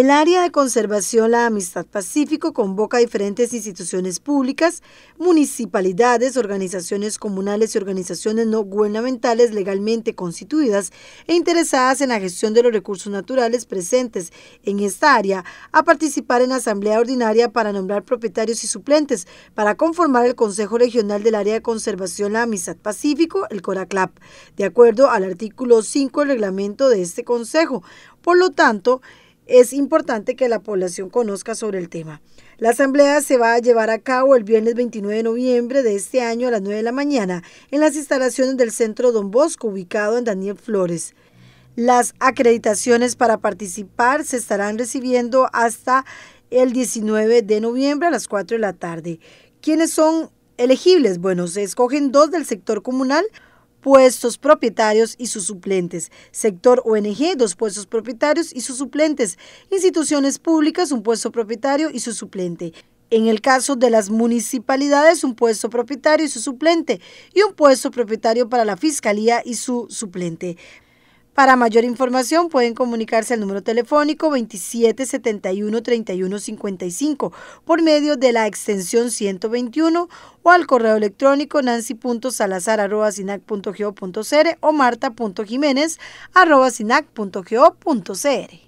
El área de conservación La Amistad Pacífico convoca a diferentes instituciones públicas, municipalidades, organizaciones comunales y organizaciones no gubernamentales legalmente constituidas e interesadas en la gestión de los recursos naturales presentes en esta área a participar en la asamblea ordinaria para nombrar propietarios y suplentes para conformar el Consejo Regional del Área de Conservación La Amistad Pacífico, el CORACLAP, de acuerdo al artículo 5 del reglamento de este consejo. Por lo tanto, es importante que la población conozca sobre el tema. La asamblea se va a llevar a cabo el viernes 29 de noviembre de este año a las 9 de la mañana en las instalaciones del Centro Don Bosco ubicado en Daniel Flores. Las acreditaciones para participar se estarán recibiendo hasta el 19 de noviembre a las 4 de la tarde. ¿Quiénes son elegibles? Bueno, se escogen dos del sector comunal, puestos propietarios y sus suplentes, sector ONG, dos puestos propietarios y sus suplentes, instituciones públicas, un puesto propietario y su suplente. En el caso de las municipalidades, un puesto propietario y su suplente, y un puesto propietario para la Fiscalía y su suplente. Para mayor información pueden comunicarse al número telefónico 2771-3155 por medio de la extensión 121 o al correo electrónico nancy.salazar.sinac.go.cr o marta.jiménez.sinac.gov.cr.